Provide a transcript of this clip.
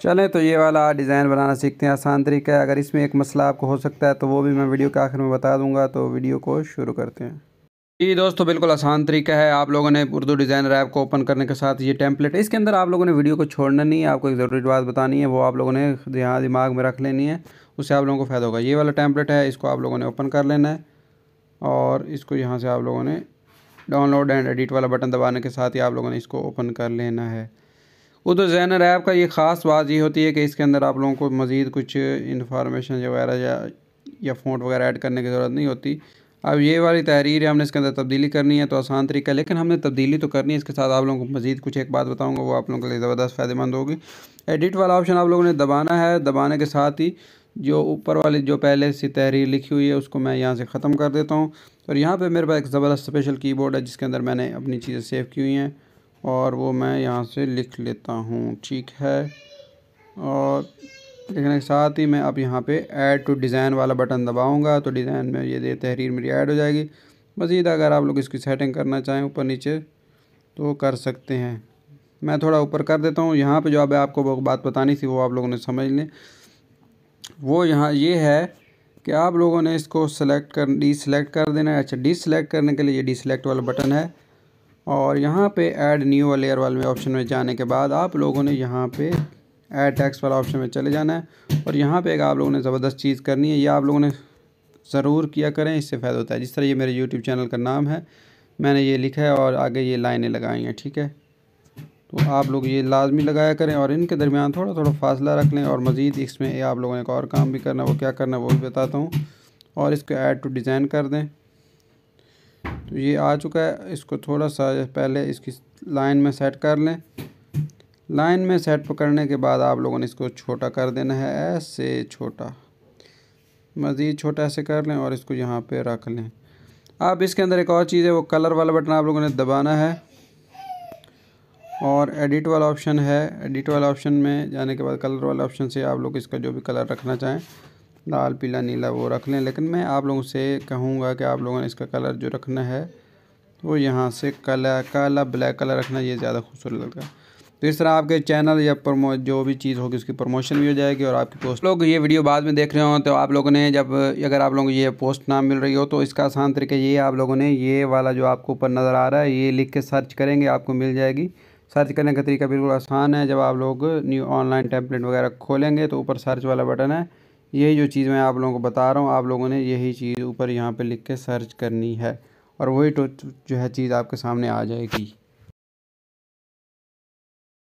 चलें तो ये वाला डिज़ाइन बनाना सीखते हैं आसान तरीका है अगर इसमें एक मसला आपको हो सकता है तो वो भी मैं वीडियो के आखिर में बता दूंगा तो वीडियो को शुरू करते हैं जी दोस्तों बिल्कुल आसान तरीका है आप लोगों ने उर्दू डिज़ाइनर ऐप को ओपन करने के साथ ये टेम्पलेट है इसके अंदर आप लोगों ने वीडियो को छोड़ना नहीं है आपको एक ज़रूरी बात बतानी है वो आप लोगों ने यहाँ दिमाग में रख लेनी है उससे आप लोगों को फ़ायदा होगा ये वाला टैंपलेट है इसको आप लोगों ने ओपन कर लेना है और इसको यहाँ से आप लोगों ने डाउनलोड एंड एडिट वाला बटन दबाने के साथ ही आप लोगों ने इसको ओपन कर लेना है उर्दू जैनर ऐप का ये ख़ास बात ये होती है कि इसके अंदर आप लोगों को मज़ीद कुछ इन्फॉर्मेशन वगैरह या या फ़ोन वगैरह ऐड करने की ज़रूरत नहीं होती अब ये वाली तहरीर है हमने इसके अंदर तब्दीली करनी है तो आसान तरीका है लेकिन हमने तब्दीली तो करनी है इसके साथ आप लोगों को मज़ीद कुछ एक बात बताऊँगा वो आप लोगों के लिए ज़बरदस्त फ़ायदेमंद होगी एडिट वाला ऑप्शन आप लोगों ने दबाना है दबाने के साथ ही जो ऊपर वाली जो पहले सी तहरीर लिखी हुई है उसको मैं यहाँ से ख़त्म कर देता हूँ और यहाँ पर मेरे पास एक ज़बरदस्त स्पेशल की है जिसके अंदर मैंने अपनी चीज़ें सेव की हुई हैं और वो मैं यहाँ से लिख लेता हूँ ठीक है और लिखने के साथ ही मैं अब यहाँ पे ऐड टू डिज़ाइन वाला बटन दबाऊँगा तो डिज़ाइन में ये दे तहरीर मेरी ऐड हो जाएगी मज़ीद अगर आप लोग इसकी सेटिंग करना चाहें ऊपर नीचे तो कर सकते हैं मैं थोड़ा ऊपर कर देता हूँ यहाँ पे जो अब आपको बात बतानी थी वो आप लोगों ने समझ लें वो यहाँ ये है कि आप लोगों ने इसको सेलेक्ट कर डी सेलेक्ट कर देना है अच्छा डी सेलेक्ट करने के लिए ये डी सेलेक्ट वाला बटन है और यहाँ पे ऐड न्यू लेयर वाले ऑप्शन में जाने के बाद आप लोगों ने यहाँ पे ऐड टैक्स वाला ऑप्शन में चले जाना है और यहाँ पे एक आप लोगों ने ज़बरदस्त चीज़ करनी है ये आप लोगों ने ज़रूर किया करें इससे फ़ायदा होता है जिस तरह ये मेरे यूट्यूब चैनल का नाम है मैंने ये लिखा है और आगे ये लाइनें लगाई हैं ठीक है तो आप लोग ये लाजमी लगाया करें और इनके दरमियान थोड़ा थोड़ा फासला रख लें और मज़ीद इसमें आप लोगों ने एक और काम भी करना है वो क्या करना है वो भी बताता हूँ और इसको ऐड टू डिज़ाइन कर दें तो ये आ चुका है इसको थोड़ा सा पहले इसकी लाइन में सेट कर लें लाइन में सेट पकड़ने के बाद आप लोगों ने इसको छोटा कर देना है ऐसे छोटा मज़ीद छोटा ऐसे कर लें और इसको यहाँ पे रख लें अब इसके अंदर एक और चीज़ है वो कलर वाला बटन आप लोगों ने दबाना है और एडिट वाला ऑप्शन है एडिट वाला ऑप्शन में जाने के बाद कलर वाला ऑप्शन से आप लोग इसका जो भी कलर रखना चाहें लाल पीला नीला वो रख लें लेकिन मैं आप लोगों से कहूँगा कि आप लोगों ने इसका कलर जो रखना है वो यहाँ से काला काला ब्लैक कलर रखना ये ज़्यादा खूबसूरत लगता है तो इस तरह आपके चैनल या प्रमो जो भी चीज़ होगी उसकी प्रमोशन भी हो जाएगी और आपकी पोस्ट लोग ये वीडियो बाद में देख रहे हो तो आप लोगों ने जब अगर आप लोगों को ये पोस्ट ना मिल रही हो तो इसका आसान तरीका ये आप लोगों ने ये वाला जो आपको ऊपर नज़र आ रहा है ये लिख के सर्च करेंगे आपको मिल जाएगी सर्च करने का तरीका बिल्कुल आसान है जब आप लोग न्यू ऑनलाइन टेम्पलेट वगैरह खोलेंगे तो ऊपर सर्च वाला बटन है यही जो चीज़ मैं आप लोगों को बता रहा हूँ आप लोगों ने यही चीज़ ऊपर यहाँ पे लिख के सर्च करनी है और वही जो है चीज़ आपके सामने आ जाएगी